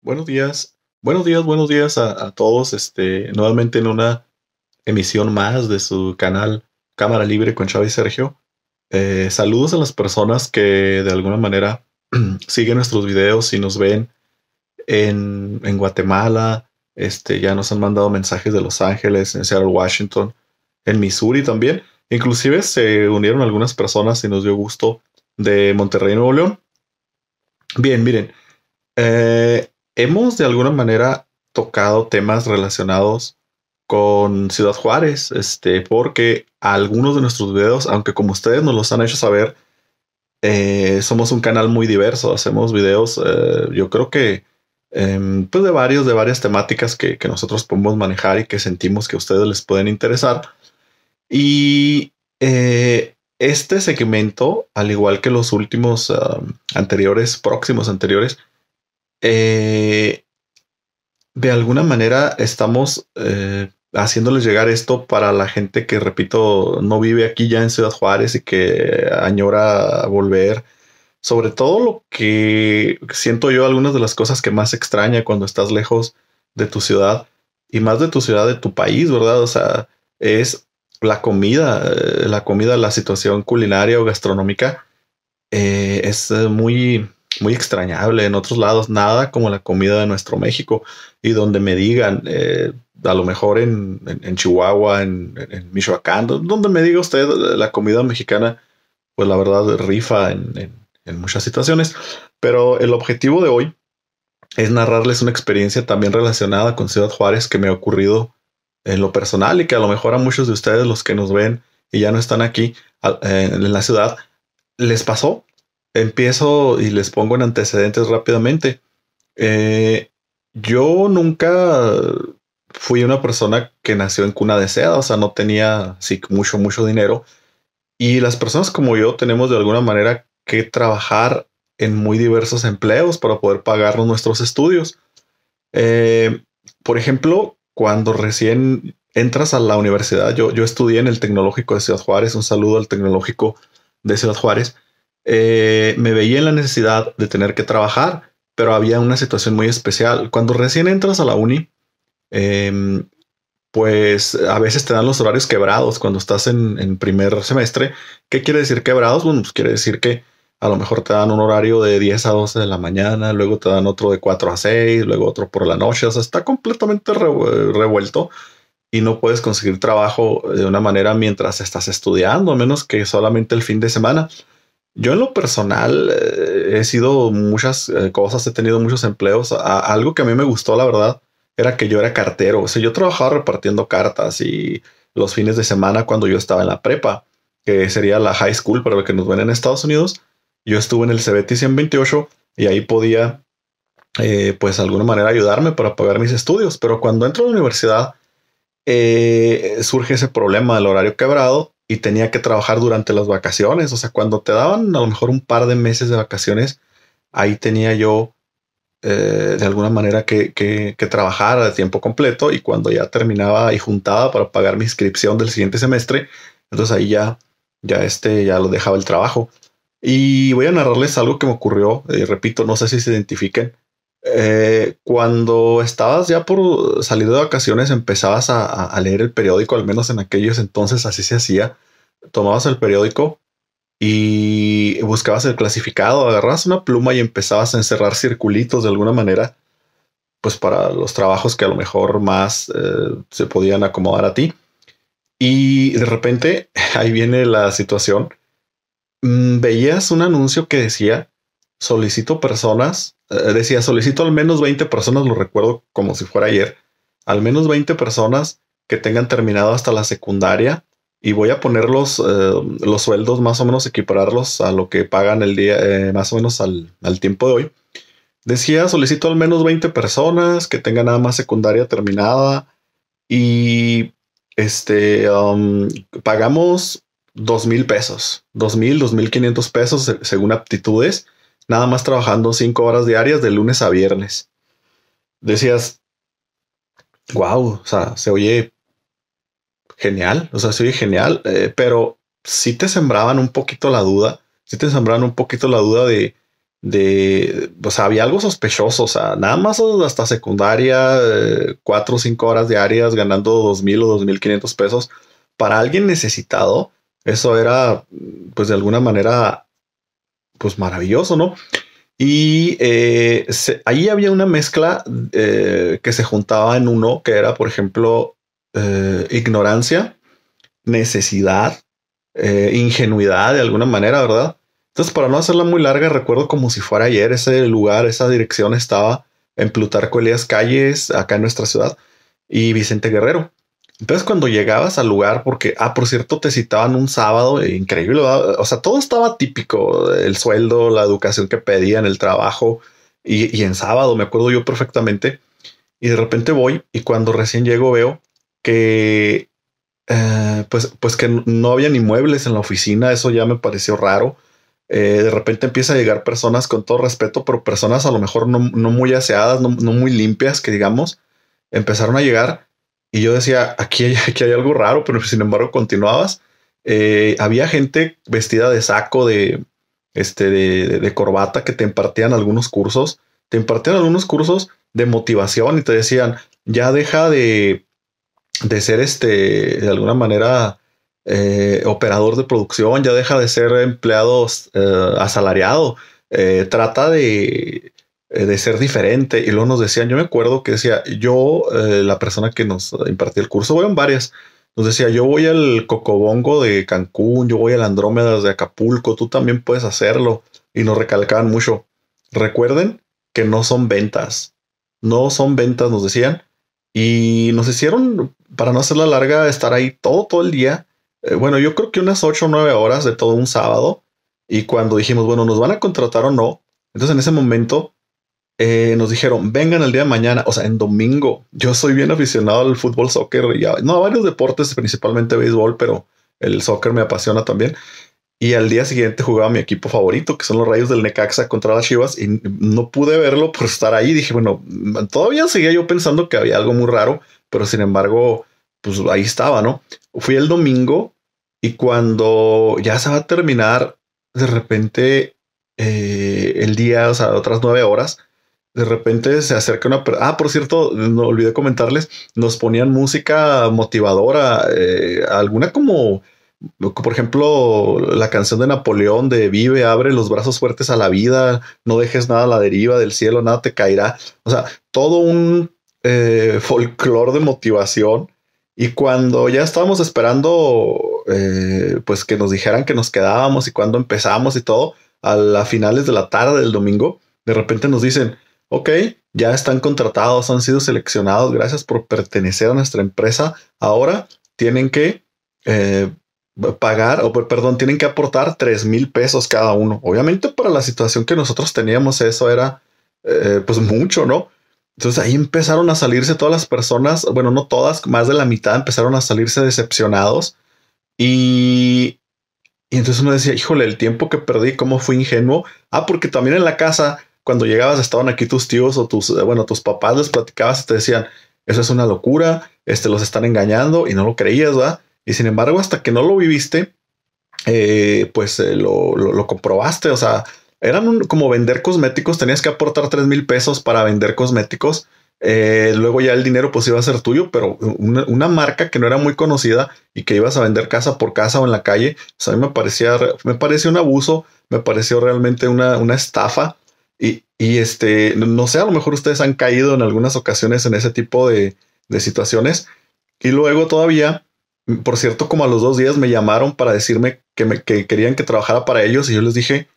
Buenos días, buenos días, buenos días a, todos. Este, nuevamente en una emisión más de su canal Cámara Libre con Chávez Sergio. Eh, saludos a las personas que de alguna manera siguen nuestros videos y nos ven en, Guatemala. Este, ya nos han mandado mensajes de Los Ángeles, en Seattle, Washington, en Missouri también. Inclusive se unieron algunas personas y nos dio gusto de Monterrey, Nuevo León. Bien, miren, eh, hemos de alguna manera tocado temas relacionados con Ciudad Juárez, este, porque algunos de nuestros videos, aunque como ustedes nos los han hecho saber, eh, somos un canal muy diverso, hacemos videos, eh, yo creo que, em, pues de varios, de varias temáticas que, que, nosotros podemos manejar y que sentimos que a ustedes les pueden interesar. Y eh, este segmento, al igual que los últimos anteriores, próximos anteriores, eh, de alguna manera estamos eh, haciéndoles llegar esto para la gente que, repito, no vive aquí ya en Ciudad Juárez y que añora volver. Sobre todo lo que siento yo, algunas de las cosas que más extraña cuando estás lejos de tu ciudad y más de tu ciudad, de tu país, ¿verdad? O sea, es la comida, eh, la comida, la situación culinaria o gastronómica es muy muy extrañable en otros lados, nada como la comida de nuestro México. Y donde me digan, eh, a lo mejor en, Chihuahua, en, Michoacán, donde me diga usted eh, la comida mexicana, pues la verdad rifa en, muchas situaciones. Pero el objetivo de hoy es narrarles una experiencia también relacionada con Ciudad Juárez que me ha ocurrido en lo personal y que a lo mejor a muchos de ustedes, los que nos ven y ya no están aquí eh, en la ciudad, les pasó empiezo y les pongo en antecedentes rápidamente. Eh, yo nunca fui una persona que nació en cuna de seda o sea, no tenía mucho, mucho dinero. Y las personas como yo tenemos de alguna manera que trabajar en muy diversos empleos para poder pagar nuestros estudios. Eh, por ejemplo, cuando recién entras a la universidad, yo estudié en el Tecnológico de Ciudad Juárez, un saludo al Tecnológico de Ciudad Juárez. Eh, me veía en la necesidad de tener que trabajar, pero había una situación muy especial. Cuando recién entras a la uni, em, pues a veces te dan los horarios quebrados cuando estás en, primer semestre. ¿Qué quiere decir quebrados? Bueno, pues, quiere decir que a lo mejor te dan un horario de 10 a 12 de la mañana, luego te dan otro de 4 a 6, luego otro por la noche. O sea, está completamente revuelto y no puedes conseguir trabajo de una manera mientras estás estudiando, a menos que solamente el fin de semana. Yo en lo personal eh, he sido muchas eh, cosas, he tenido muchos empleos. algo que a mí me gustó, la verdad, era que yo era cartero. O sea, yo trabajaba repartiendo cartas y los fines de semana cuando yo estaba en la prepa, que sería la high school para lo que nos ven en Estados Unidos, yo estuve en el CBT 128 y ahí podía, eh, pues, de alguna manera ayudarme para pagar mis estudios. Pero cuando entro a la universidad, surge ese problema del horario quebrado y tenía que trabajar durante las vacaciones. O sea, cuando te daban a lo mejor un par de meses de vacaciones, ahí tenía yo eh, de alguna manera que, que, trabajar a tiempo completo y cuando ya terminaba y juntaba para pagar mi inscripción del siguiente semestre, entonces ahí ya, ya este, ya lo dejaba el trabajo. Y voy a narrarles algo que me ocurrió, y eh, repito, no sé si se identifiquen, eh, cuando estabas ya por salir de vacaciones, empezabas a, leer el periódico, al menos en aquellos entonces así se hacía. Tomabas el periódico y buscabas el clasificado, agarrabas una pluma y empezabas a encerrar circulitos de alguna manera, pues para los trabajos que a lo mejor más eh, se podían acomodar a ti. Y de repente ahí viene la situación. Mm, veías un anuncio que decía solicito personas, eh, decía, solicito al menos 20 personas, lo recuerdo como si fuera ayer, al menos 20 personas que tengan terminado hasta la secundaria y voy a poner los, eh, sueldos más o menos equipararlos a lo que pagan el día, eh, más o menos al, tiempo de hoy. Decía, solicito al menos 20 personas que tengan nada más secundaria terminada y este, um, pagamos dos mil pesos, dos mil, dos mil quinientos pesos según aptitudes nada más trabajando cinco horas diarias de lunes a viernes. Decías, wow, o sea, se oye genial, o sea, se oye genial, eh, pero si te sembraban un poquito la duda, si te sembraban un poquito la duda de, de, o sea, había algo sospechoso, o sea, nada más hasta secundaria, eh, cuatro o cinco horas diarias ganando dos mil o dos mil quinientos pesos. Para alguien necesitado, eso era, pues de alguna manera pues maravilloso, ¿no? Y eh, ahí había una mezcla eh, que se juntaba en uno, que era, por ejemplo, eh, ignorancia, necesidad, ingenuidad de alguna manera, ¿verdad? Entonces, para no hacerla muy larga, recuerdo como si fuera ayer ese lugar, esa dirección estaba en Plutarco Elías Calles, acá en nuestra ciudad, y Vicente Guerrero. Entonces cuando llegabas al lugar, porque, ah, por cierto, te citaban un sábado, eh, increíble, o sea, todo estaba típico, el sueldo, la educación que pedían, el trabajo, y, en sábado, me acuerdo yo perfectamente, y de repente voy y cuando recién llego veo que, eh, pues, pues que no había ni muebles en la oficina, eso ya me pareció raro. Eh, de repente empieza a llegar personas con todo respeto, pero personas a lo mejor no, muy aseadas, no, no muy limpias, que digamos, empezaron a llegar y yo decía, aquí hay, hay algo raro, pero sin embargo continuabas. Eh, había gente vestida de saco, de, este, de, corbata, que te impartían algunos cursos. Te impartían algunos cursos de motivación y te decían, ya deja de, de ser este, de alguna manera, eh, operador de producción, ya deja de ser empleado eh, asalariado, trata de, eh, de ser diferente. Y luego nos decían, yo me acuerdo que decía, yo, eh, la persona que nos eh, impartía el curso, fueron varias, nos decía, yo voy al Cocobongo de Cancún, yo voy al Andrómedas de Acapulco, tú también puedes hacerlo. Y nos recalcaban mucho, recuerden que no son ventas, no son ventas, nos decían. Y nos hicieron, para no hacer la larga, estar ahí todo, todo el día. bueno, yo creo que unas 8 o 9 horas de todo un sábado. Y cuando dijimos, bueno, nos van a contratar o no, entonces en ese momento eh, nos dijeron, vengan el día de mañana, o sea, en domingo. Yo soy bien aficionado al fútbol, soccer y no, a varios deportes, principalmente béisbol, pero el soccer me apasiona también. Y al día siguiente jugaba mi equipo favorito, que son los Rayos del Necaxa contra las Chivas, y no pude verlo por estar ahí. Dije, bueno, todavía seguía yo pensando que había algo muy raro, pero sin embargo, pues ahí estaba, ¿no? Fui el domingo y cuando ya se va a terminar, de repente eh, el día, o sea, otras nueve horas, de repente se acerca una... Ah, por cierto, no olvidé comentarles, nos ponían música motivadora, eh, alguna como... Por ejemplo, la canción de Napoleón de Vive, abre los brazos fuertes a la vida, no dejes nada a la deriva del cielo, nada te caerá. O sea, todo un eh, folclore de motivación. Y cuando ya estábamos esperando, eh, pues que nos dijeran que nos quedábamos y cuando empezamos y todo, a las finales de la tarde del domingo, de repente nos dicen, ok, ya están contratados, han sido seleccionados, gracias por pertenecer a nuestra empresa, ahora tienen que eh, pagar, o perdón, tienen que aportar 3 mil pesos cada uno. Obviamente para la situación que nosotros teníamos eso era eh, pues mucho, ¿no? Entonces ahí empezaron a salirse todas las personas, bueno, no todas, más de la mitad empezaron a salirse decepcionados y, y entonces uno decía, híjole, el tiempo que perdí, cómo fui ingenuo. Ah, porque también en la casa cuando llegabas estaban aquí tus tíos o tus, eh, bueno, tus papás les platicabas y te decían, eso es una locura, este, los están engañando y no lo creías, ¿verdad? Y sin embargo, hasta que no lo viviste, eh, pues eh, lo, comprobaste, o sea, eran como vender cosméticos, tenías que aportar 3 mil pesos para vender cosméticos. luego ya el dinero pues iba a ser tuyo, pero una, marca que no era muy conocida y que ibas a vender casa por casa o en la calle, pues, a mí me parecía, me pareció un abuso, me pareció realmente una, una estafa y, este, no sé, a lo mejor ustedes han caído en algunas ocasiones en ese tipo de, situaciones. Y luego todavía, mm, por cierto, como a los dos días me llamaron para decirme que, me, querían que trabajara para ellos y yo les dije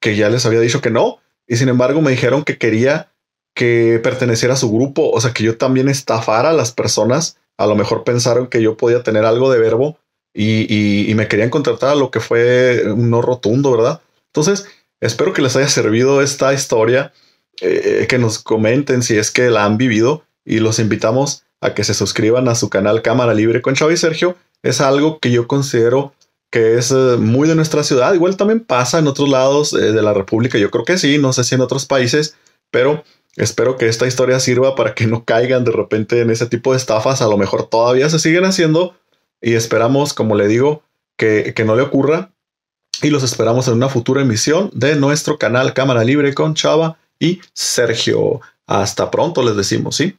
que ya les había dicho que no. Y sin embargo me dijeron que quería que perteneciera a su grupo, o sea, que yo también estafara a las personas. A lo mejor pensaron que yo podía tener algo de verbo y, y, me querían contratar a lo que fue un no rotundo, ¿verdad? Entonces, Espero que les haya servido esta historia, eh, eh, que nos comenten si es que la han vivido y los invitamos a que se suscriban a su canal Cámara Libre con Chávez Sergio. Es algo que yo considero que es eh, muy de nuestra ciudad. Igual también pasa en otros lados de la República, yo creo que sí, no sé si en otros países, pero espero que esta historia sirva para que no caigan de repente en ese tipo de estafas. A lo mejor todavía se siguen haciendo y esperamos, como le digo, que, que no le ocurra y los esperamos en una futura emisión de nuestro canal Cámara Libre con Chava y Sergio. Hasta pronto les decimos, ¿sí?